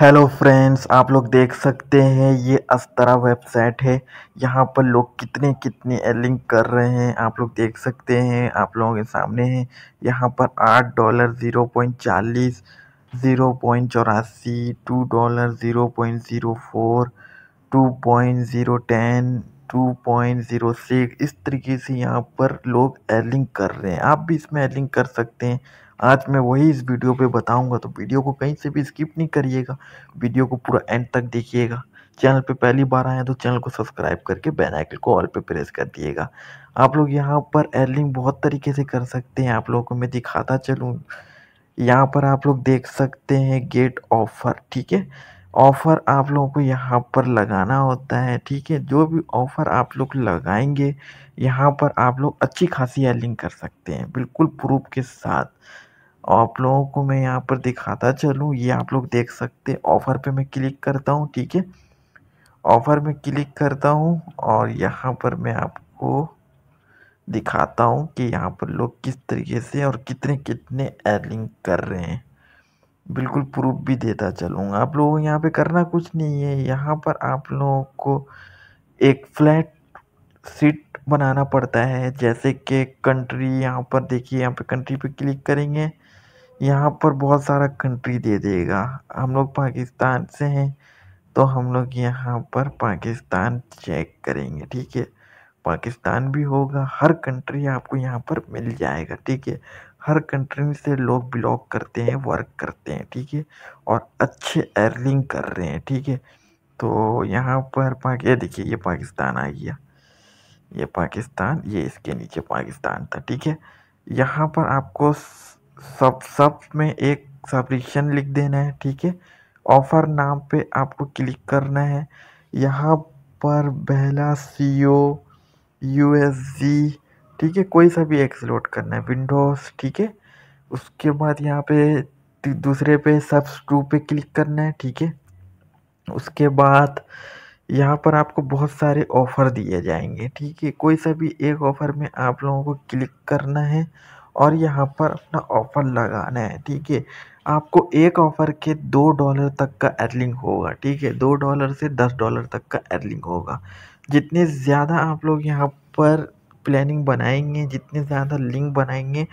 hello friends आप लोग देख सकते हैं ये अस्तरा वेबसाइट है यहाँ पर लोग कितने कितने लिंक कर रहे हैं आप लोग देख सकते हैं आप लोगों के सामने है यहाँ पर आठ डॉलर ज़ीरो पॉइंट चालीस ज़ीरो पॉइंट चौरासी two dollar zero point zero four two point zero ten 2.06 इस तरीके से यहाँ पर लोग एलिंग कर रहे हैं आप भी इसमें एलिंग कर सकते हैं आज मैं वही इस वीडियो पे बताऊंगा तो वीडियो को कहीं से भी स्किप नहीं करिएगा वीडियो को पूरा एंड तक देखिएगा चैनल पे पहली बार आए तो चैनल को सब्सक्राइब करके बेल आइकन को ऑल पे प्रेस कर दिएगा आप लोग यहाँ पर एलिंग बहुत तरीके से कर सकते हैं आप लोगों को मैं दिखाता चलूँ यहाँ पर आप लोग देख सकते हैं गेट ऑफर ठीक है ऑफ़र आप लोगों को यहाँ पर लगाना होता है ठीक है जो भी ऑफ़र आप लोग लगाएंगे यहाँ पर आप लोग अच्छी खासी अर्निंग कर सकते हैं बिल्कुल प्रूफ के साथ आप लोगों को मैं यहाँ पर दिखाता चलूँ ये आप लोग देख सकते हैं ऑफ़र पे मैं क्लिक करता हूँ ठीक है ऑफ़र में क्लिक करता हूँ और यहाँ पर मैं आपको दिखाता हूँ कि यहाँ पर लोग किस तरीके से और कितने कितने अर्निंग कर रहे हैं बिल्कुल प्रूफ भी देता चलूँगा आप लोगों को यहाँ पे करना कुछ नहीं है यहाँ पर आप लोगों को एक फ्लैट सीट बनाना पड़ता है जैसे कि कंट्री यहाँ पर देखिए यहाँ पे कंट्री पे क्लिक करेंगे यहाँ पर बहुत सारा कंट्री दे देगा हम लोग पाकिस्तान से हैं तो हम लोग यहाँ पर पाकिस्तान चेक करेंगे ठीक है पाकिस्तान भी होगा हर कंट्री आपको यहाँ पर मिल जाएगा ठीक है हर कंट्री से लोग बिलोंग करते हैं वर्क करते हैं ठीक है और अच्छे अर्निंग कर रहे हैं ठीक है तो यहाँ पर ये देखिए ये पाकिस्तान आ गया ये पाकिस्तान ये इसके नीचे पाकिस्तान था ठीक है यहाँ पर आपको सब सब में एक सब्रिक्शन लिख देना है ठीक है ऑफ़र नाम पे आपको क्लिक करना है यहाँ पर बहला सी ओ यू एस जी ठीक है कोई सा भी एक्स लोड करना है विंडोज़ ठीक है उसके बाद यहाँ पे दूसरे पे सब्स टू पे क्लिक करना है ठीक है उसके बाद यहाँ पर आपको बहुत सारे ऑफ़र दिए जाएंगे ठीक है कोई सा भी एक ऑफ़र में आप लोगों को क्लिक करना है और यहाँ पर अपना ऑफ़र लगाना है ठीक है आपको एक ऑफ़र के दो डॉलर तक का एडलिंग होगा ठीक है दो डॉलर से दस डॉलर तक का एडलिंग होगा जितने ज़्यादा आप लोग यहाँ पर प्लानिंग बनाएंगे जितने ज़्यादा लिंक बनाएंगे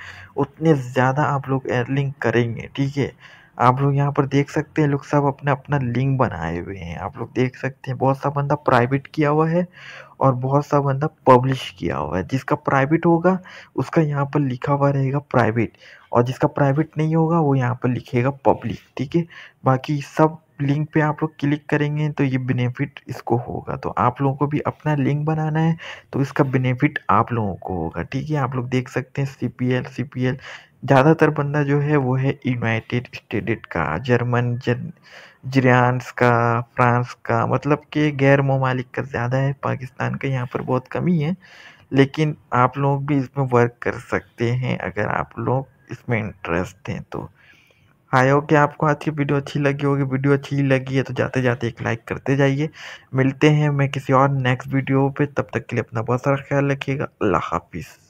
उतने ज़्यादा आप लोग एयरलिंक करेंगे ठीक है आप लोग यहाँ पर देख सकते हैं लोग सब अपना अपना लिंक बनाए हुए हैं आप लोग देख सकते हैं बहुत सा बंदा प्राइवेट किया हुआ है और बहुत सा बंदा पब्लिश किया हुआ है जिसका प्राइवेट होगा उसका यहाँ पर लिखा हुआ रहेगा प्राइवेट और जिसका प्राइवेट नहीं होगा वो यहाँ पर लिखेगा पब्लिक ठीक है बाकी सब लिंक पे आप लोग क्लिक करेंगे तो ये बेनिफिट इसको होगा तो आप लोगों को भी अपना लिंक बनाना है तो इसका बेनिफिट आप लोगों को होगा ठीक है आप लोग देख सकते हैं C P L C P L ज़्यादातर बंदा जो है वो है यूनाइटेड स्टेट का जर्मन जर जरियांस का फ्रांस का मतलब कि गैर ममालिक का ज़्यादा है पाकिस्तान का यहाँ पर बहुत कमी है लेकिन आप लोग भी इसमें वर्क कर सकते हैं अगर आप लोग इसमें इंटरेस्ट हैं तो आई हो कि आपको आज की वीडियो अच्छी लगी होगी वीडियो अच्छी लगी है तो जाते जाते एक लाइक करते जाइए मिलते हैं मैं किसी और नेक्स्ट वीडियो पे तब तक के लिए अपना बहुत सारा ख्याल रखिएगा अल्लाह हाफिज़